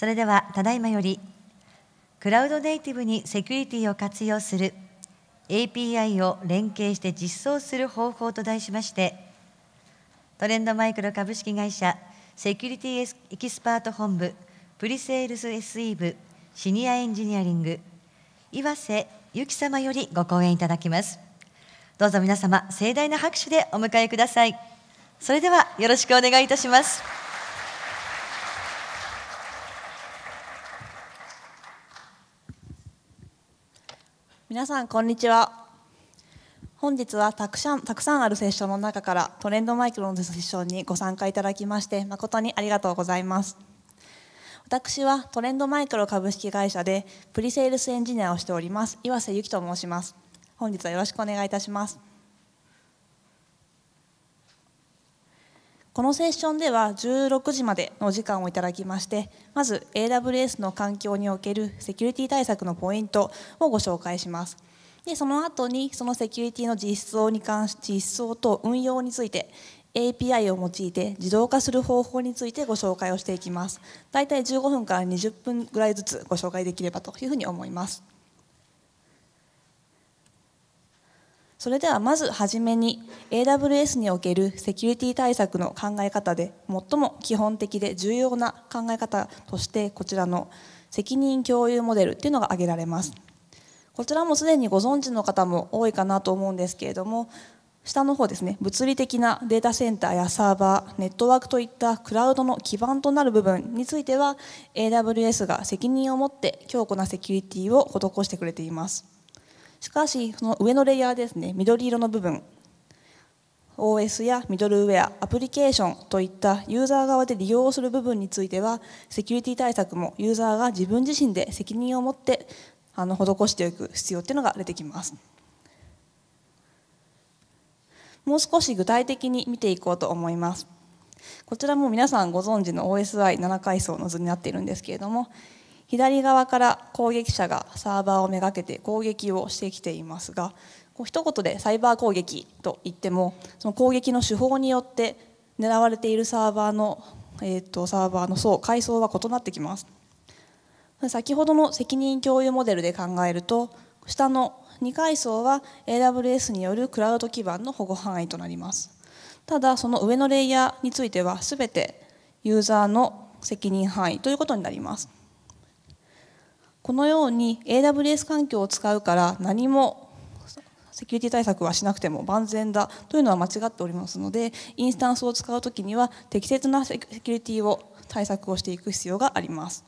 それではただいまよりクラウドネイティブにセキュリティを活用する API を連携して実装する方法と題しましてトレンドマイクロ株式会社セキュリティエキスパート本部プリセールス SE 部シニアエンジニアリング岩瀬由紀様よりご講演いただきますどうぞ皆様盛大な拍手でお迎えくださいそれではよろしくお願いいたします皆さんこんにちは本日はたくさんたくさんあるセッションの中からトレンドマイクロのセッションにご参加いただきまして誠にありがとうございます私はトレンドマイクロ株式会社でプリセールスエンジニアをしております岩瀬由紀と申します本日はよろしくお願いいたしますこのセッションでは16時までのお時間をいただきましてまず AWS の環境におけるセキュリティ対策のポイントをご紹介しますでその後にそのセキュリティの実装に関し実装と運用について API を用いて自動化する方法についてご紹介をしていきます大体15分から20分ぐらいずつご紹介できればというふうに思いますそれではまずはじめに AWS におけるセキュリティ対策の考え方で最も基本的で重要な考え方としてこちらの責任共有モデルっていうのが挙げられますこちらもすでにご存知の方も多いかなと思うんですけれども下の方ですね物理的なデータセンターやサーバーネットワークといったクラウドの基盤となる部分については AWS が責任を持って強固なセキュリティを施してくれていますしかしその上のレイヤーですね緑色の部分 OS やミドルウェアアプリケーションといったユーザー側で利用する部分についてはセキュリティ対策もユーザーが自分自身で責任を持ってあの施していく必要っていうのが出てきますもう少し具体的に見ていこうと思いますこちらも皆さんご存知の OSI7 階層の図になっているんですけれども左側から攻撃者がサーバーをめがけて攻撃をしてきていますがこう一言でサイバー攻撃と言ってもその攻撃の手法によって狙われているサーバーの、えーと、とサーバーの層階層は異なってきます先ほどの責任共有モデルで考えると下の2階層は AWS によるクラウド基盤の保護範囲となりますただその上のレイヤーについては全てユーザーの責任範囲ということになりますこのように AWS 環境を使うから何もセキュリティ対策はしなくても万全だというのは間違っておりますのでインスタンスを使うときには適切なセキュリティを対策をしていく必要があります。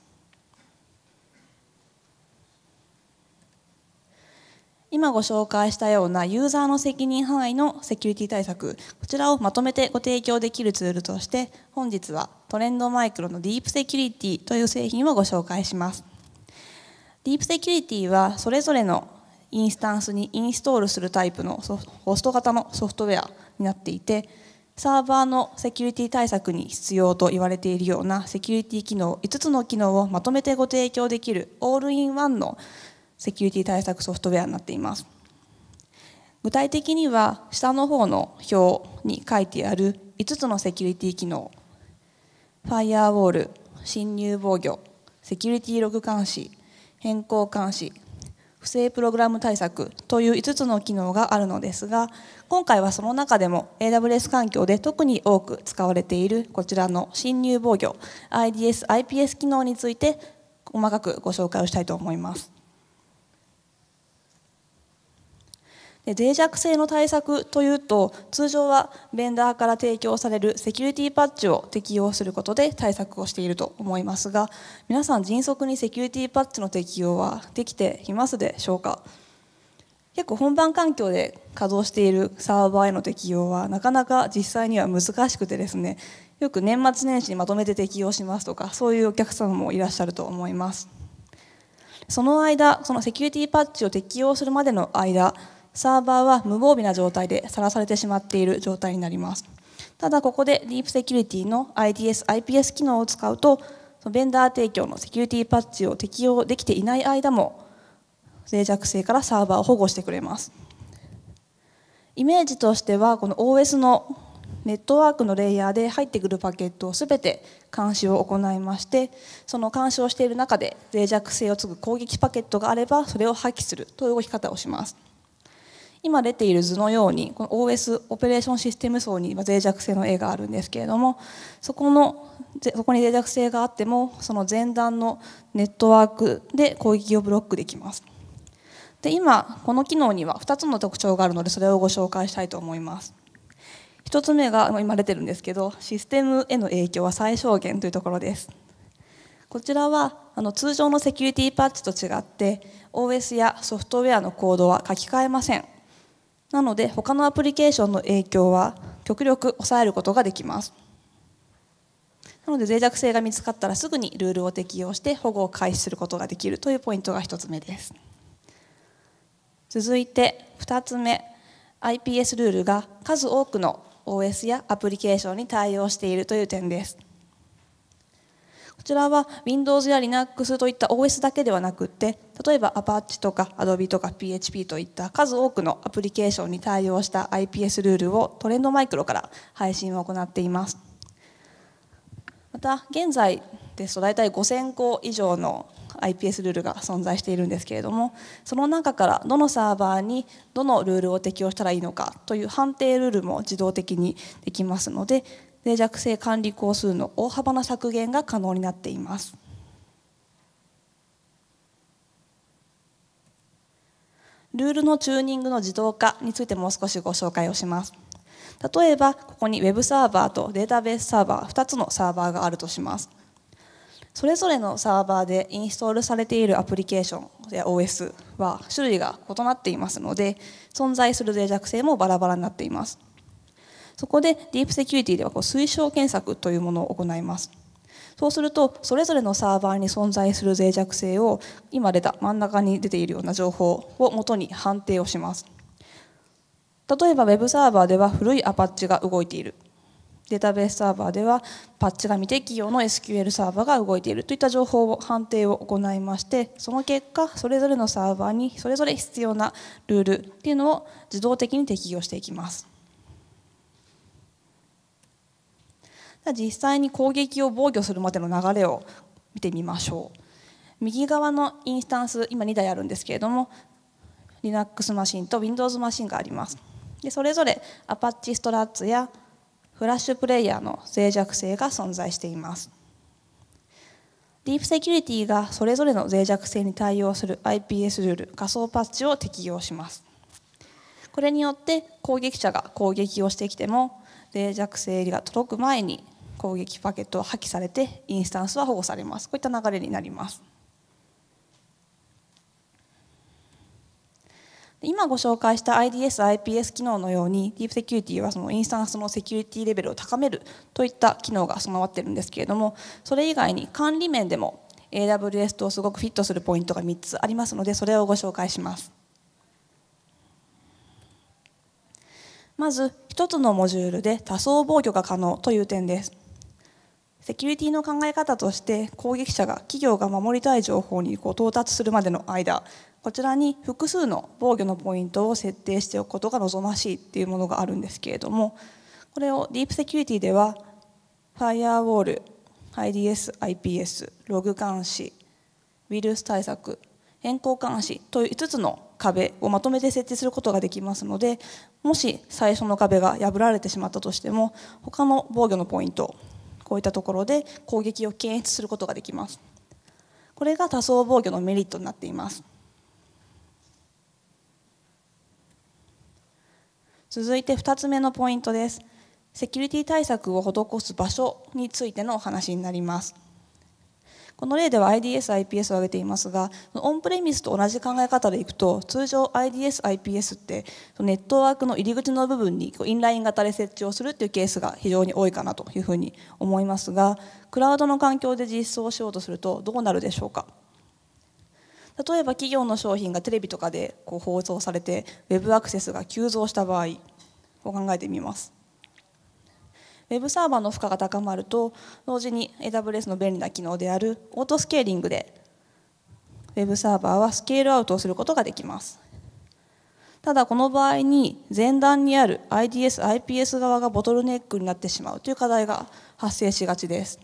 今ご紹介したようなユーザーの責任範囲のセキュリティ対策こちらをまとめてご提供できるツールとして本日はトレンドマイクロのディープセキュリティという製品をご紹介しますディープセキュリティはそれぞれのインスタンスにインストールするタイプのホスト型のソフトウェアになっていてサーバーのセキュリティ対策に必要と言われているようなセキュリティ機能5つの機能をまとめてご提供できるオールインワンのセキュリティ対策ソフトウェアになっています具体的には下の方の表に書いてある5つのセキュリティ機能ファイアウォール侵入防御セキュリティログ監視変更監視不正プログラム対策という5つの機能があるのですが今回はその中でも AWS 環境で特に多く使われているこちらの侵入防御 IDS、IPS 機能について細かくご紹介をしたいと思います。で脆弱性の対策というと通常はベンダーから提供されるセキュリティパッチを適用することで対策をしていると思いますが皆さん迅速にセキュリティパッチの適用はできていますでしょうか結構本番環境で稼働しているサーバーへの適用はなかなか実際には難しくてですねよく年末年始にまとめて適用しますとかそういうお客様もいらっしゃると思いますその間そのセキュリティパッチを適用するまでの間サーバーは無防備な状態でさらされてしまっている状態になりますただここでディープセキュリティの IDS、IPS 機能を使うとベンダー提供のセキュリティパッチを適用できていない間も脆弱性からサーバーを保護してくれますイメージとしてはこの OS のネットワークのレイヤーで入ってくるパケットを全て監視を行いましてその監視をしている中で脆弱性をつぐ攻撃パケットがあればそれを破棄するという動き方をします。今出ている図のようにこの OS オペレーションシステム層に脆弱性の絵があるんですけれどもそこのそこに脆弱性があってもその前段のネットワークで攻撃をブロックできます。で今この機能には2つの特徴があるのでそれをご紹介したいと思います。1つ目が今出てるんですけどシステムへの影響は最小限というところです。こちらはあの通常のセキュリティパッチと違って OS やソフトウェアのコードは書き換えません。なので他のアプリケーションの影響は極力抑えることができますなので脆弱性が見つかったらすぐにルールを適用して保護を開始することができるというポイントが1つ目です続いて2つ目 iPS ルールが数多くの OS やアプリケーションに対応しているという点ですこちらは Windows や Linux といった OS だけではなくて例えば Apache とか Adobe とか PHP といった数多くのアプリケーションに対応した IPS ルールをトレンドマイクロから配信を行っていますまた現在ですと大体5000個以上の IPS ルールが存在しているんですけれどもその中からどのサーバーにどのルールを適用したらいいのかという判定ルールも自動的にできますので脆弱性管理工数の大幅な削減が可能になっています。ルールのチューニングの自動化についてもう少しご紹介をします。例えば、ここに Web サーバーとデータベースサーバー2つのサーバーがあるとします。それぞれのサーバーでインストールされているアプリケーションや OS は種類が異なっていますので、存在する脆弱性もバラバラになっています。そこでディープセキュリティではこう推奨検索というものを行います。そうするとそれぞれのサーバーに存在する脆弱性を今出た真ん中に出ているような情報をもとに判定をします。例えば Web サーバーでは古いアパッチが動いている。データベースサーバーではパッチが未適用の SQL サーバーが動いているといった情報を判定を行いましてその結果それぞれのサーバーにそれぞれ必要なルールっていうのを自動的に適用していきます。実際に攻撃を防御するまでの流れを見てみましょう右側のインスタンス今2台あるんですけれども Linux マシンと Windows マシンがありますでそれぞれ Apache ストラッツやフラッシュプレイヤーの脆弱性が存在していますディープセキュリティがそれぞれの脆弱性に対応する IPS ルール仮想パッチを適用しますこれによって攻撃者が攻撃をしてきても脆弱性が届く前に攻撃パケットは破棄されてインスタンスは保護されますこういった流れになります今ご紹介した IDS、IPS 機能のように、ディープセキュリティはそのインスタンスのセキュリティレベルを高めるといった機能が備わってるんですけれども、それ以外に管理面でも AWS とすごくフィットするポイントが3つありますので、それをご紹介します。まず、1つのモジュールで多層防御が可能という点です。セキュリティの考え方として攻撃者が企業が守りたい情報にこう到達するまでの間こちらに複数の防御のポイントを設定しておくことが望ましいっていうものがあるんですけれどもこれをディープセキュリティではファイアウォール IDS、IPS、ログ監視ウイルス対策変更監視という5つの壁をまとめて設置することができますのでもし最初の壁が破られてしまったとしても他の防御のポイントこういったところで攻撃を検出することができますこれが多層防御のメリットになっています続いて2つ目のポイントですセキュリティ対策を施す場所についてのお話になりますこの例では IDS、IPS を挙げていますが、オンプレミスと同じ考え方でいくと、通常 IDS、IPS ってネットワークの入り口の部分にインライン型で設置をするというケースが非常に多いかなというふうに思いますが、クラウドの環境で実装しようとするとどうなるでしょうか。例えば企業の商品がテレビとかでこう放送されてウェブアクセスが急増した場合を考えてみます。ウェブサーバーの負荷が高まると同時に AWS の便利な機能であるオートスケーリングでウェブサーバーはスケールアウトをすることができますただこの場合に前段にある IDS、IPS 側がボトルネックになってしまうという課題が発生しがちです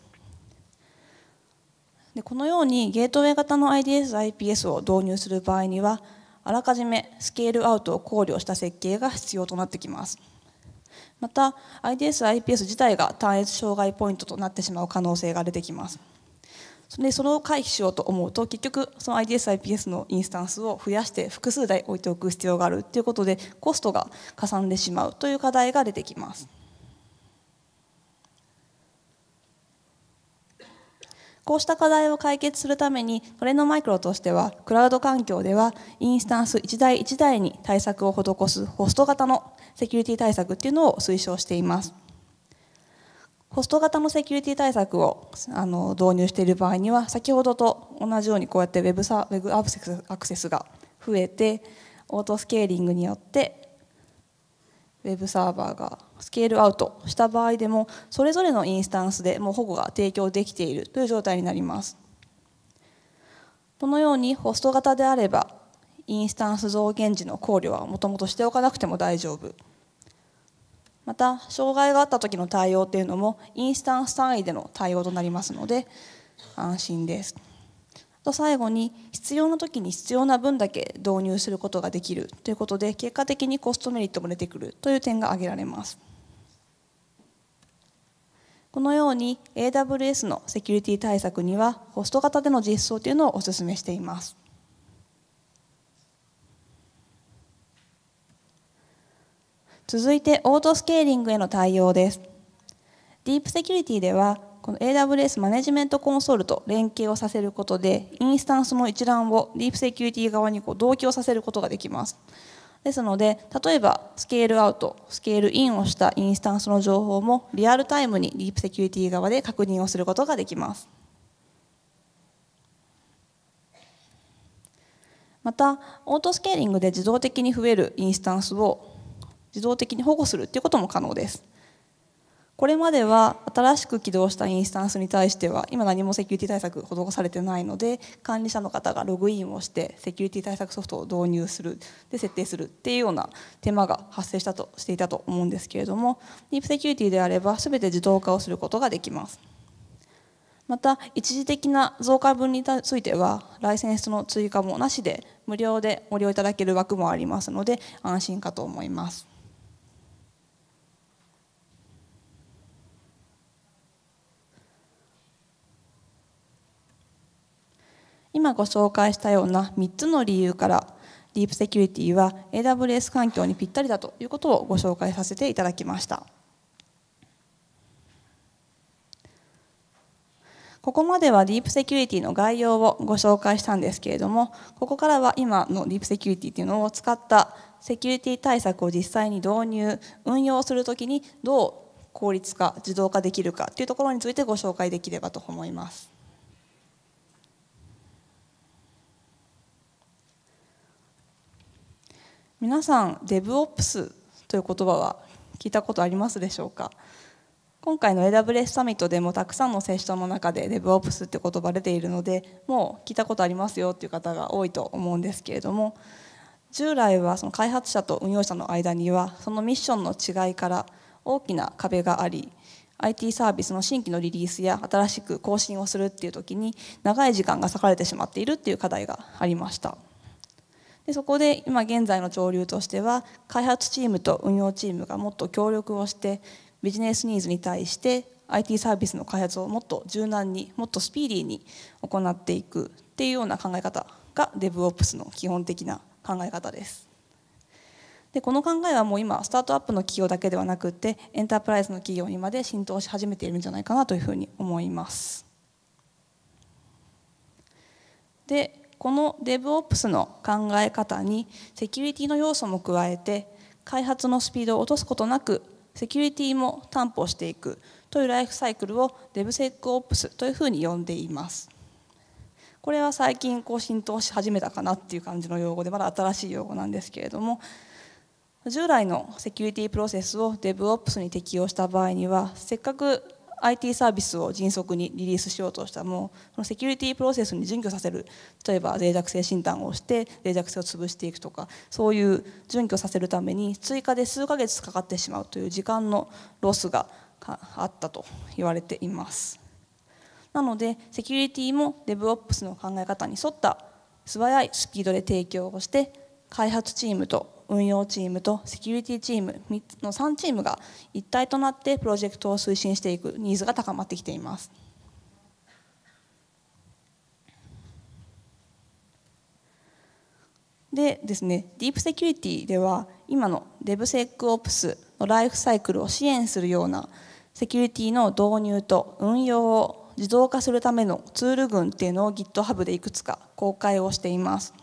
でこのようにゲートウェイ型の IDS、IPS を導入する場合にはあらかじめスケールアウトを考慮した設計が必要となってきます。また IDS、IPS 自体が単一障害ポイントとなってしまう可能性が出てきます。でそれを回避しようと思うと結局その IDS、IPS のインスタンスを増やして複数台置いておく必要があるということでコストがかさんでしまうという課題が出てきます。こうした課題を解決するためにトレンドマイクロとしてはクラウド環境ではインスタンス1台1台に対策を施すホスト型のセキュリティ対策っていうのを推奨しています。ホスト型のセキュリティ対策をあの導入している場合には先ほどと同じようにこうやってウェブサウェブアクセスアクセスが増えてオートスケーリングによってウェブサーバーがスケールアウトした場合でもそれぞれのインスタンスでもう保護が提供できているという状態になります。このようにホスト型であればインスタンス増減時の考慮はもともとしておかなくても大丈夫また障害があった時の対応っていうのもインスタンス単位での対応となりますので安心ですと最後に必要な時に必要な分だけ導入することができるということで結果的にコストメリットも出てくるという点が挙げられますこのように AWS のセキュリティ対策にはコスト型での実装というのをお勧めしています。続いてオートスケーリングへの対応です。ディープセキュリティでは、この AWS マネジメントコンソールと連携をさせることで、インスタンスの一覧をディープセキュリティ側にこう同期をさせることができます。ですので、例えばスケールアウト、スケールインをしたインスタンスの情報もリアルタイムにディープセキュリティ側で確認をすることができます。また、オートスケーリングで自動的に増えるインスタンスを自動的に保護するっていうことも可能ですこれまでは新しく起動したインスタンスに対しては今何もセキュリティ対策施されてないので管理者の方がログインをしてセキュリティ対策ソフトを導入するで設定するっていうような手間が発生したとしていたと思うんですけれどもディープセキュリティであれば全て自動化をすることができますまた一時的な増加分についてはライセンスの追加もなしで無料でご利用いただける枠もありますので安心かと思います今ご紹介したような3つの理由からディープセキュリティは AWS 環境にぴったりだということをご紹介させていただきました。ここまではディープセキュリティの概要をご紹介したんですけれども、ここからは今のディープセキュリティというのを使ったセキュリティ対策を実際に導入、運用するときにどう効率化、自動化できるかというところについてご紹介できればと思います。皆さん DevOps という言葉は聞いたことありますでしょうか今回の AWS サミットでもたくさんのセッションの中で DevOps って言葉出ているのでもう聞いたことありますよっていう方が多いと思うんですけれども従来はその開発者と運用者の間にはそのミッションの違いから大きな壁があり IT サービスの新規のリリースや新しく更新をするっていう時に長い時間が割かれてしまっているっていう課題がありました。でそこで今現在の潮流としては開発チームと運用チームがもっと協力をしてビジネスニーズに対して IT サービスの開発をもっと柔軟にもっとスピーディーに行っていくっていうような考え方が DevOps の基本的な考え方です。でこの考えはもう今スタートアップの企業だけではなくてエンタープライズの企業にまで浸透し始めているんじゃないかなというふうに思います。でこの DevOps の考え方にセキュリティの要素も加えて開発のスピードを落とすことなくセキュリティも担保していくというライフサイクルを DevSecOps というふうに呼んでいます。これは最近こう浸透し始めたかなっていう感じの用語でまだ新しい用語なんですけれども従来のセキュリティプロセスを DevOps に適用した場合にはせっかく IT サービスを迅速にリリースしようとしたもうそのセキュリティプロセスに準拠させる例えば脆弱性診断をして脆弱性を潰していくとかそういう準拠させるために追加で数ヶ月かかってしまうという時間のロスがあったと言われています。なのでセキュリティも DevOps の考え方に沿った素早いスピードで提供をして開発チームと運用チームとセキュリティチームの3チームが一体となってプロジェクトを推進していくニーズが高まってきています。でですね、ディープセキュリティでは今の DevSecOps のライフサイクルを支援するようなセキュリティの導入と運用を自動化するためのツール群っていうのを GitHub でいくつか公開をしています。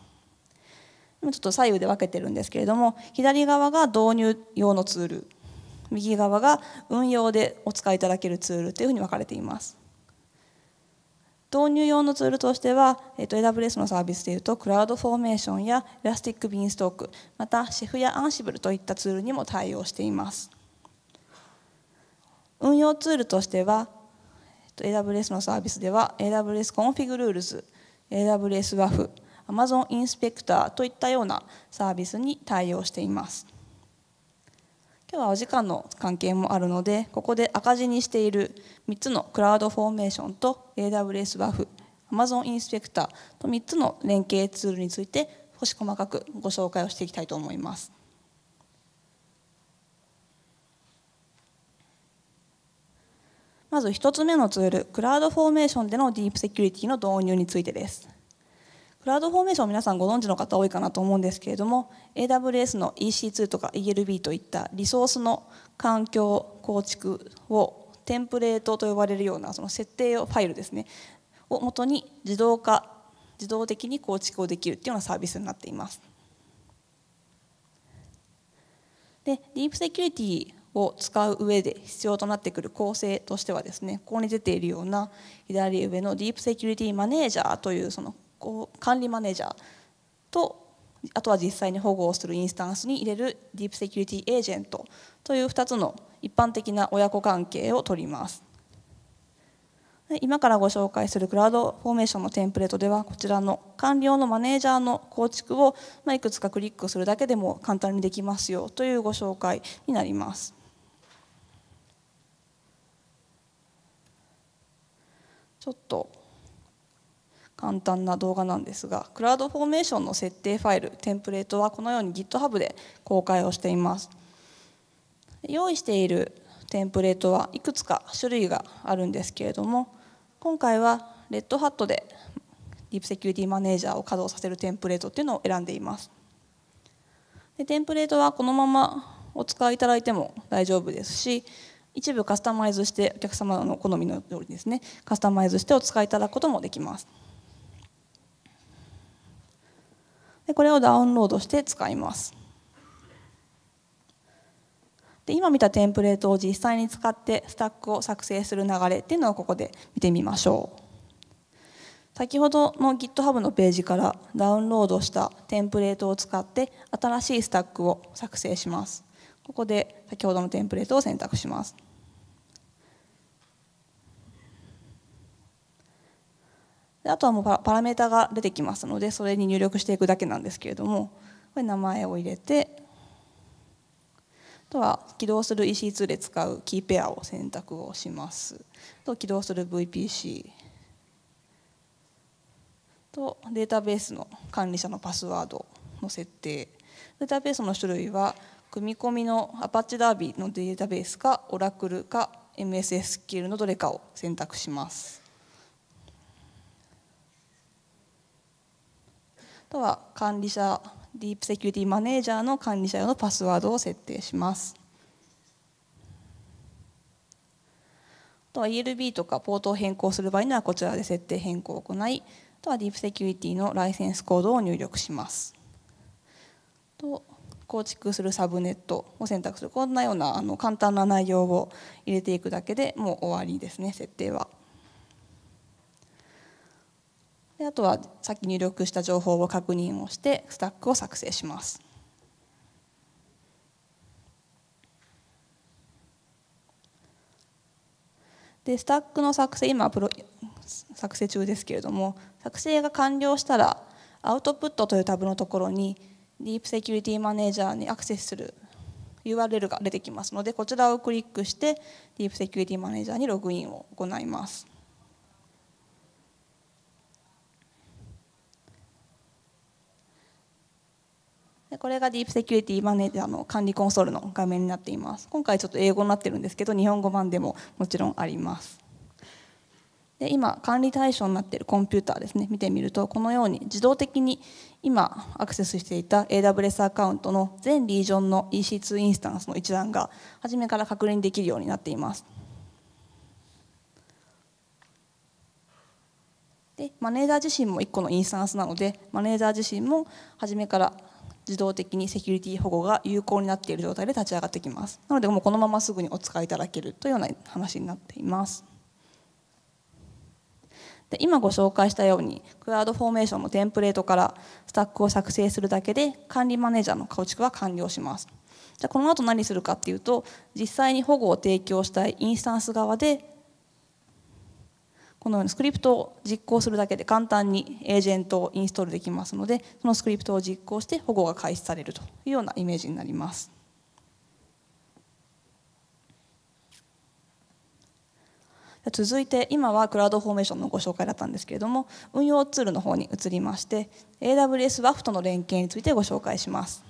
ちょっと左右で分けてるんですけれども左側が導入用のツール右側が運用でお使いいただけるツールというふうに分かれています導入用のツールとしては、えっと、AWS のサービスでいうとクラウドフォーメーションやエラスティックビーンストークまたシェフやアンシブルといったツールにも対応しています運用ツールとしては、えっと、AWS のサービスでは AWS コンフィグルールズ AWS WAF Amazon インスペクターといったようなサービスに対応しています今日はお時間の関係もあるのでここで赤字にしている3つのクラウドフォーメーションと AWS バフ Amazon インスペクターと3つの連携ツールについて少し細かくご紹介をしていきたいと思います。まず1つ目のツール、クラウドフォーメーションでのディープセキュリティの導入についてです。クラウドフォーメーション皆さんご存知の方多いかなと思うんですけれども AWS の EC2 とか ELB といったリソースの環境構築をテンプレートと呼ばれるようなその設定をファイルですねをもとに自動化自動的に構築をできるっていうようなサービスになっています。でディープセキュリティを使う上で必要となってくる構成としてはですねここに出ているような左上のディープセキュリティマネージャーというそのこう管理マネージャーとあとは実際に保護をするインスタンスに入れるディープセキュリティエージェントという2つの一般的な親子関係を取ります今からご紹介するクラウドフォーメーションのテンプレートではこちらの官僚のマネージャーの構築をいくつかクリックするだけでも簡単にできますよというご紹介になります。ちょっと簡単な動画なんですがクラウドフォーメーションの設定ファイルテンプレートはこのように GitHub で公開をしています用意しているテンプレートはいくつか種類があるんですけれども今回はレッドハットでディープセキュリティマネージャーを稼働させるテンプレートっていうのを選んでいますでテンプレートはこのままお使いいただいても大丈夫ですし一部カスタマイズしてお客様の好みのようにですねカスタマイズしてお使いいただくこともできますでこれをダウンロードして使いますで今見たテンプレートを実際に使ってスタックを作成する流れっていうのをここで見てみましょう先ほどの GitHub のページからダウンロードしたテンプレートを使って新しいスタックを作成しますここで先ほどのテンプレートを選択しますあとはもうパラメータが出てきますのでそれに入力していくだけなんですけれどもこれ名前を入れてあとは起動する EC2 で使うキーペアを選択をしますと起動する VPC とデータベースの管理者のパスワードの設定データベースの種類は組み込みのアパッチダービーのデータベースかオラクルか MSSQL のどれかを選択しますとは管理者ディープセキュリティマネージャーの管理者用のパスワードを設定しますあとは ELB とかポートを変更する場合にはこちらで設定変更を行いあとはディープセキュリティのライセンスコードを入力しますと構築するサブネットを選択するこんなようなあの簡単な内容を入れていくだけでもう終わりですね設定は。であとはさっき入力した情報を確認をしてスタックを作成します。でスタックの作成今プロ作成中ですけれども作成が完了したらアウトプットというタブのところにディープセキュリティマネージャーにアクセスする URL が出てきますのでこちらをクリックしてディープセキュリティマネージャーにログインを行います。でこれがディープセキュリティマネージャーの管理コンソールの画面になっています今回ちょっと英語になってるんですけど日本語版でももちろんありますで今管理対象になっているコンピューターですね見てみるとこのように自動的に今アクセスしていた AWS アカウントの全リージョンの EC2 インスタンスの一覧が初めから確認できるようになっていますでマネージャー自身も1個のインスタンスなのでマネージャー自身も初めから自動的にセキュリティ保護が有効になっている状態で立ち上がってきますなのでもうこのまますぐにお使いいただけるというような話になっていますで今ご紹介したようにクラウドフォーメーションのテンプレートからスタックを作成するだけで管理マネージャーの構築は完了しますじゃあこの後何するかっていうと実際に保護を提供したいインスタンス側でこのようにスクリプトを実行するだけで簡単にエージェントをインストールできますのでそのスクリプトを実行して保護が開始されるというようなイメージになります。続いて今はクラウドフォーメーションのご紹介だったんですけれども運用ツールの方に移りまして AWS WAF との連携についてご紹介します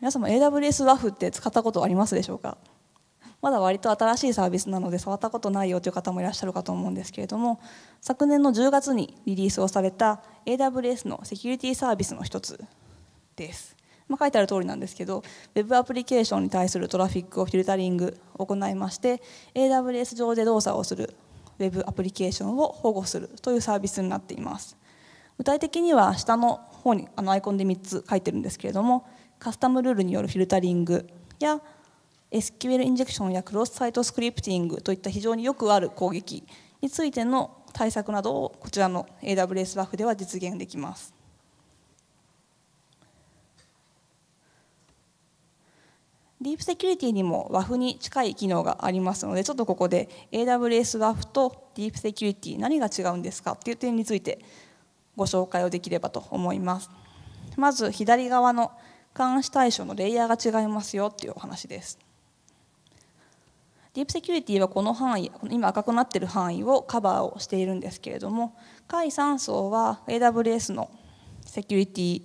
皆様 AWS WAF って使ったことありますでしょうかまだ割と新しいサービスなので触ったことないよという方もいらっしゃるかと思うんですけれども昨年の10月にリリースをされた AWS のセキュリティサービスの一つです。まあ、書いてある通りなんですけど Web アプリケーションに対するトラフィックをフィルタリングを行いまして AWS 上で動作をする Web アプリケーションを保護するというサービスになっています。具体的には下の方にあのアイコンで3つ書いてるんですけれどもカスタムルールによるフィルタリングや SQL インジェクションやクロスサイトスクリプティングといった非常によくある攻撃についての対策などをこちらの AWS ラフでは実現できます。ディープセキュリティにも WAF に近い機能がありますのでちょっとここで AWS WAF とディープセキュリティ何が違うんですかっていう点についてご紹介をできればと思いますまず左側の監視対象のレイヤーが違いますよっていうお話ですディープセキュリティはこの範囲今赤くなってる範囲をカバーをしているんですけれども下位3層は AWS のセキュリティ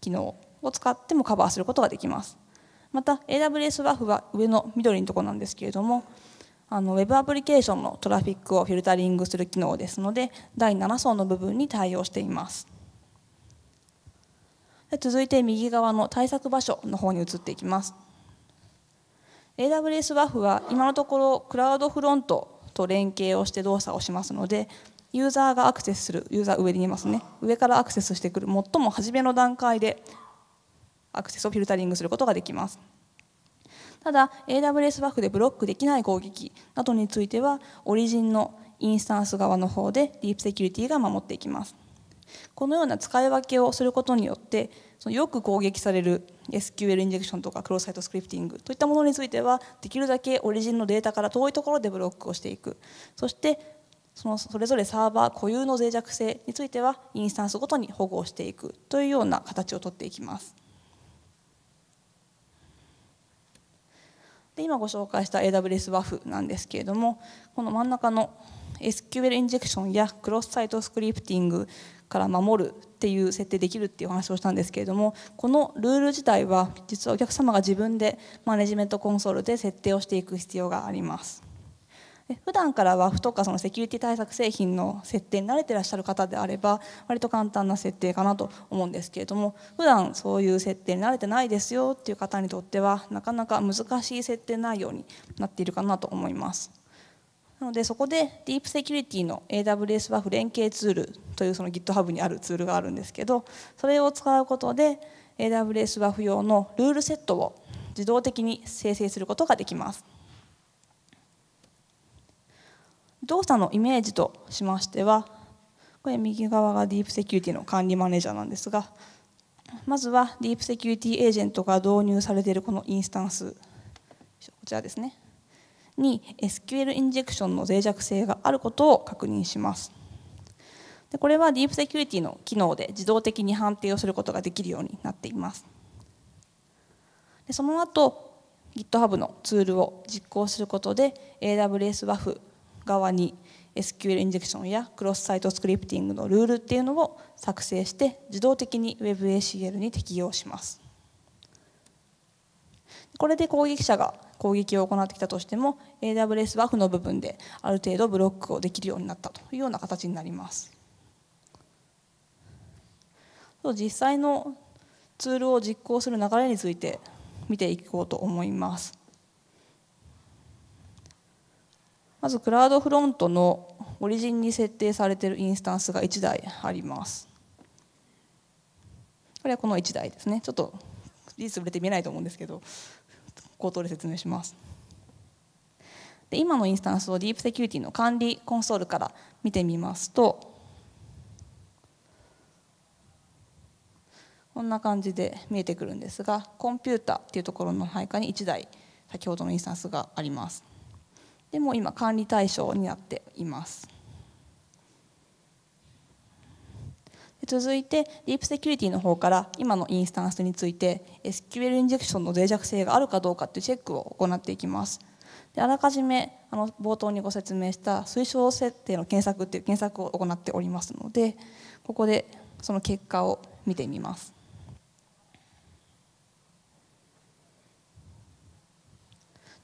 機能を使ってもカバーすることができますまた AWS ワフは上の緑のとこなんですけれどもあの Web アプリケーションのトラフィックをフィルタリングする機能ですので第7層の部分に対応しています続いて右側の対策場所の方に移っていきます AWS a フは今のところクラウドフロントと連携をして動作をしますのでユーザーがアクセスするユーザー上にいますね上からアクセスしてくる最も初めの段階でアクセスをフィルタリングすることができますただ AWS a フでブロックできない攻撃などについてはオリジンのインスタンス側の方でディープセキュリティが守っていきますこのような使い分けをすることによってそのよく攻撃される SQL インジェクションとかクロスサイトスクリプティングといったものについてはできるだけオリジンのデータから遠いところでブロックをしていくそしてそのそれぞれサーバー固有の脆弱性についてはインスタンスごとに保護をしていくというような形をとっていきます。で今ご紹介した AWS WAF なんですけれどもこの真ん中の SQL インジェクションやクロスサイトスクリプティングから守るっていう設定できるっていう話をしたんですけれどもこのルール自体は実はお客様が自分でマネジメントコンソールで設定をしていく必要があります。普段からワフとかそのセキュリティ対策製品の設定に慣れてらっしゃる方であれば割と簡単な設定かなと思うんですけれども普段そういう設定に慣れてないですよっていう方にとってはなかなか難しい設定内容になっているかなと思います。なのでそこでディープセキュリティの AWS はフ連携ツールというその GitHub にあるツールがあるんですけどそれを使うことで AWS はフ用のルールセットを自動的に生成することができます動作のイメージとしましてはこれ右側がディープセキュリティの管理マネージャーなんですがまずはディープセキュリティエージェントが導入されているこのインスタンスこちらですねに SQL インジェクションの脆弱性があることを確認しますでこれはディープセキュリティの機能で自動的に判定をすることができるようになっていますでその後 GitHub のツールを実行することで AWS WAF 側に SQL インジェクションやクロスサイトスクリプティングのルールっていうのを作成して自動的に WebACL に適用しますこれで攻撃者が攻撃を行ってきたとしても AWS は負の部分である程度ブロックをできるようになったというような形になります。実際のツールを実行する流れについて見ていこうと思います。まずクラウドフロントのオリジンに設定されているインスタンスが1台あります。これはこの1台ですね。ちょっと事実触れて見えないと思うんですけど口頭で説明しますで今のインスタンスをディープセキュリティの管理コンソールから見てみますとこんな感じで見えてくるんですがコンピューターっていうところの配下に1台先ほどのインスタンスがありますでも今管理対象になっています続いてディープセキュリティの方から今のインスタンスについて SQL インジェクションの脆弱性があるかどうかっていうチェックを行っていきますであらかじめあの冒頭にご説明した推奨設定の検索っていう検索を行っておりますのでここでその結果を見てみます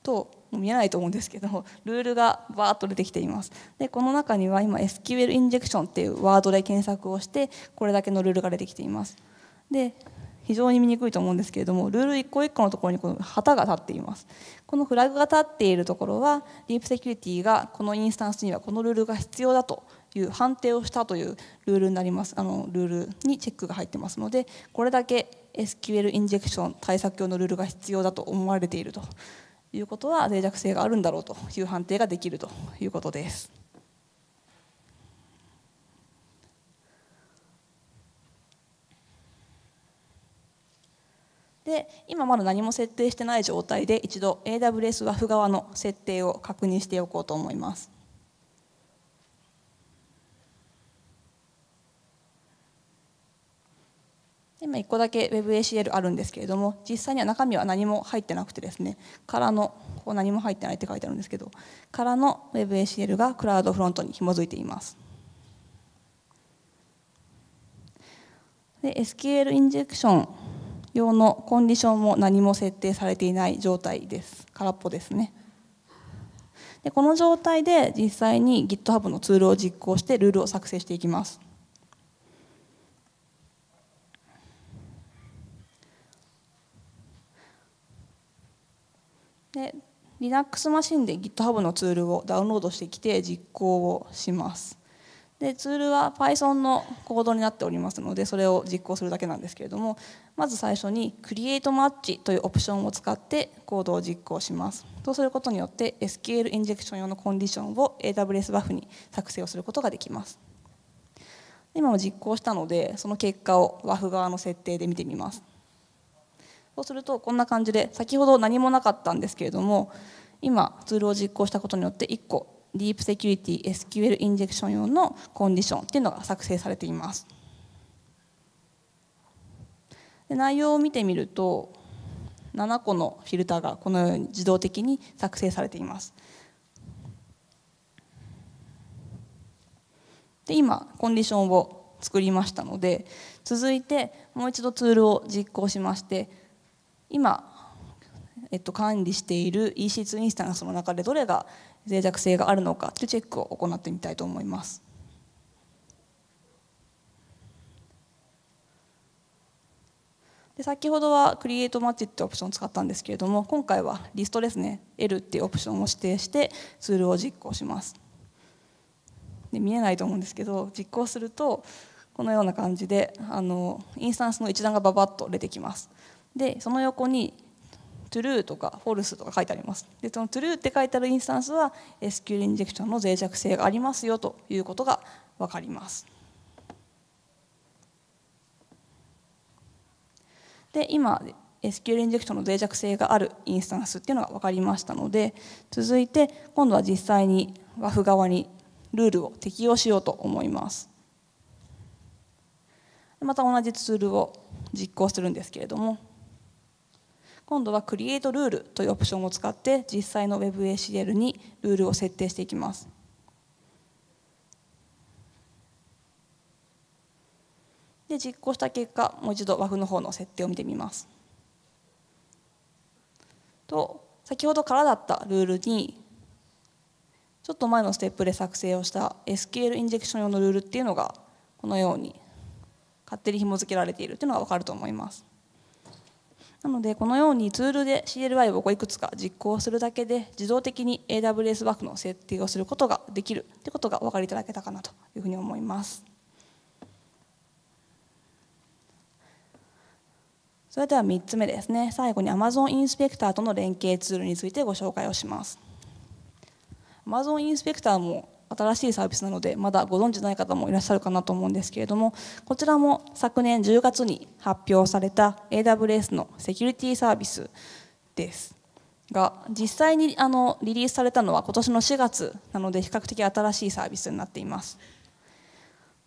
と見えないと思うんですけどルールがバーッと出てきていますでこの中には今 SQL インジェクションっていうワードで検索をしてこれだけのルールが出てきていますで非常に見にくいと思うんですけれどもルール一個一個のところにこの旗が立っていますこのフラグが立っているところはディープセキュリティがこのインスタンスにはこのルールが必要だという判定をしたというルールになりますあのルールにチェックが入ってますのでこれだけ SQL インジェクション対策用のルールが必要だと思われているということは脆弱性があるんだろうという判定ができるということです。で今まだ何も設定してない状態で一度 AWS ワフ側の設定を確認しておこうと思います。今1個だけ WebACL あるんですけれども実際には中身は何も入ってなくてですね空のここ何も入ってないって書いてあるんですけど空の WebACL がクラウドフロントに紐づいていますで SQL インジェクション用のコンディションも何も設定されていない状態です空っぽですねでこの状態で実際に GitHub のツールを実行してルールを作成していきますで Linux マシンで GitHub のツールをダウンロードしてきて実行をしますでツールは Python のコードになっておりますのでそれを実行するだけなんですけれどもまず最初に CreateMatch というオプションを使ってコードを実行しますそうすることによって SQL インジェクション用のコンディションを AWS バフに作成をすることができます今も実行したのでその結果を WAF 側の設定で見てみますそうするとこんな感じで先ほど何もなかったんですけれども今ツールを実行したことによって1個ディープセキュリティ SQL インジェクション用のコンディションっていうのが作成されていますで内容を見てみると7個のフィルターがこのように自動的に作成されていますで今コンディションを作りましたので続いてもう一度ツールを実行しまして今、えっと、管理している EC2 インスタンスの中でどれが脆弱性があるのかというチェックを行ってみたいと思います。で先ほどは CreateMatch ってオプションを使ったんですけれども今回はリストですね L っていうオプションを指定してツールを実行しますで見えないと思うんですけど実行するとこのような感じであのインスタンスの一覧がばばっと出てきますでその横に true とか false とか書いてありますでその true って書いてあるインスタンスは SQL インジェクションの脆弱性がありますよということが分かりますで今 SQL インジェクションの脆弱性があるインスタンスっていうのが分かりましたので続いて今度は実際に WAF 側にルールを適用しようと思いますまた同じツールを実行するんですけれども今度は Create ルールというオプションを使って実際の WebACL にルールを設定していきます。で実行した結果もう一度 WAF の方の設定を見てみます。と先ほどからだったルールにちょっと前のステップで作成をした SQL インジェクション用のルールっていうのがこのように勝手に紐付けられているっていうのが分かると思います。なのでこのようにツールで CLI をいくつか実行するだけで自動的に AWS バックの設定をすることができるということがお分かりいただけたかなというふうに思います。それでは3つ目ですね最後に Amazon インスペクターとの連携ツールについてご紹介をします Amazon インスペクターも新しいサービスなのでまだご存じない方もいらっしゃるかなと思うんですけれどもこちらも昨年10月に発表された AWS のセキュリティサービスですが実際にあのリリースされたのは今年の4月なので比較的新しいサービスになっています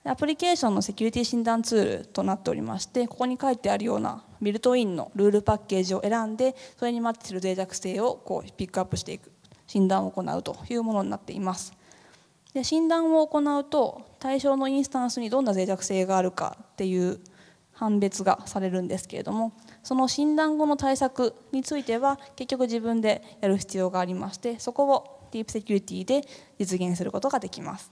アプリケーションのセキュリティ診断ツールとなっておりましてここに書いてあるようなビルトインのルールパッケージを選んでそれにマッチする脆弱性をこうピックアップしていく診断を行うというものになっていますで診断を行うと対象のインスタンスにどんな脆弱性があるかっていう判別がされるんですけれどもその診断後の対策については結局自分でやる必要がありましてそこをディープセキュリティで実現することができます。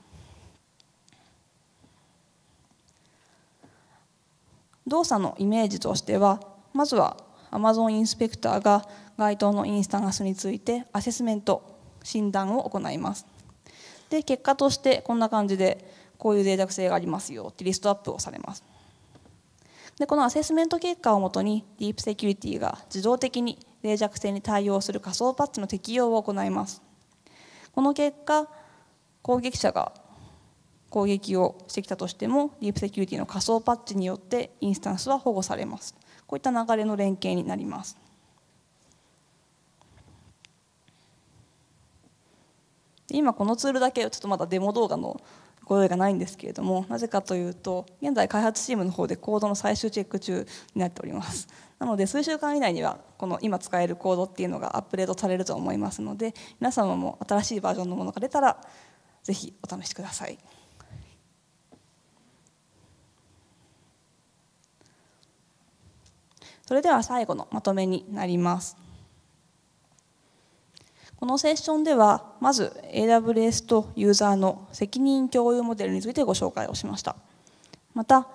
動作のイメージとしてはまずは Amazon インスペクターが該当のインスタンスについてアセスメント診断を行いますで結果としてこんな感じでこういう脆弱性がありますよってリストアップをされますでこのアセスメント結果をもとにディープセキュリティが自動的に脆弱性に対応する仮想パッチの適用を行いますこの結果攻撃者が攻撃をしてきたとしてもディープセキュリティの仮想パッチによってインスタンスは保護されますこういった流れの連携になります今このツールだけちょっとまだデモ動画のご用意がないんですけれどもなぜかというと現在開発チームの方でコードの最終チェック中になっておりますなので数週間以内にはこの今使えるコードっていうのがアップデートされると思いますので皆様も新しいバージョンのものが出たらぜひお試しくださいそれでは最後のまとめになりますこのセッションではまず AWS とユーザーの責任共有モデルについてご紹介をしましたまた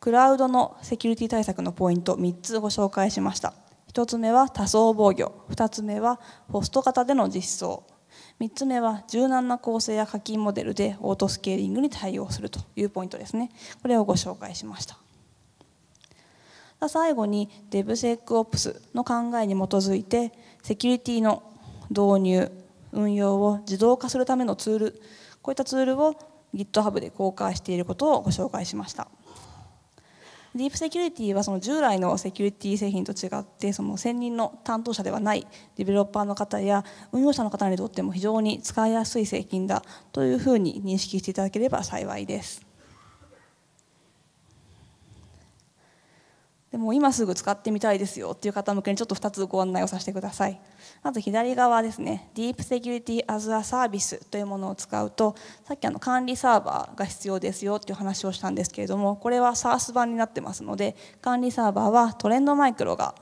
クラウドのセキュリティ対策のポイント3つご紹介しました1つ目は多層防御2つ目はホスト型での実装3つ目は柔軟な構成や課金モデルでオートスケーリングに対応するというポイントですねこれをご紹介しました最後に DevSecOps の考えに基づいてセキュリティの導入運用を自動化するためのツールこういったツールを GitHub で公開していることをご紹介しましたディープセキュリティはその従来のセキュリティ製品と違ってその専任の担当者ではないディベロッパーの方や運用者の方にとっても非常に使いやすい製品だというふうに認識していただければ幸いです。でも今すぐ使ってみたいですよっていう方向けにちょっと2つご案内をさせてください。まず左側ですね、Deep Security as a Service というものを使うと、さっきあの管理サーバーが必要ですよっていう話をしたんですけれども、これは SARS 版になってますので、管理サーバーはトレンドマイクロが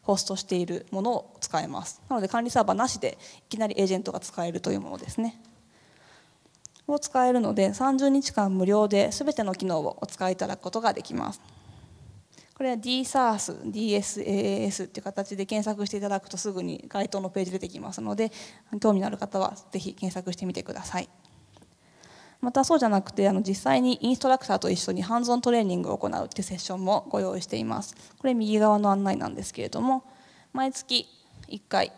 ホストしているものを使えます。なので管理サーバーなしでいきなりエージェントが使えるというものですね。を使えるので30日間無料で全ての機能をお使いいただくことができます。これは DSARS、DSAAS っていう形で検索していただくとすぐに該当のページ出てきますので、興味のある方はぜひ検索してみてください。またそうじゃなくてあの実際にインストラクターと一緒にハンズオントレーニングを行うっていうセッションもご用意していますこれ右側の案内なんですけれども毎月1回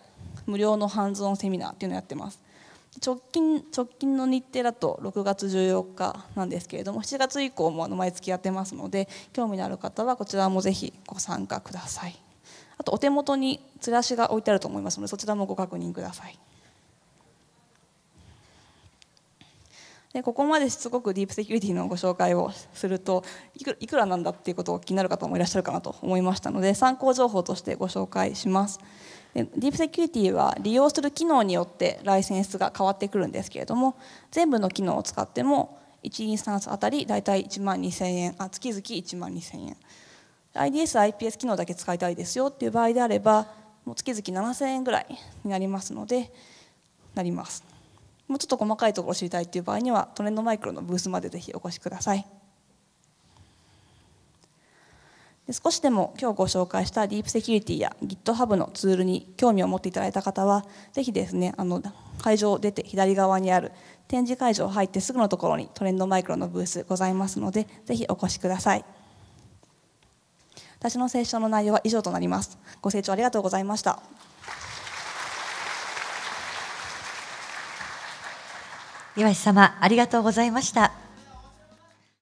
無料のハンズオンセミナーっていうのをやってます直近直近の日程だと6月14日なんですけれども7月以降もあの毎月やってますので興味のある方はこちらもぜひご参加くださいあとお手元にチラシが置いてあると思いますのでそちらもご確認くださいでここまですごくディープセキュリティのご紹介をするといくらなんだっていうことを気になる方もいらっしゃるかなと思いましたので参考情報としてご紹介します。ディープセキュリティは利用する機能によってライセンスが変わってくるんですけれども全部の機能を使っても1インスタンスあたり大体1万2000円あ月々1万2000円 IDS、IPS 機能だけ使いたいですよっていう場合であればもう月々7000円ぐらいになりますのでなりますもうちょっと細かいところを知りたいっていう場合にはトレンドマイクロのブースまでぜひお越しください。で少しでも今日ご紹介したディープセキュリティや GitHub のツールに興味を持っていただいた方はぜひですねあの会場を出て左側にある展示会場入ってすぐのところにトレンドマイクロのブースございますのでぜひお越しください私のセッションの内容は以上となりますご清聴ありがとうございました岩井様ありがとうございました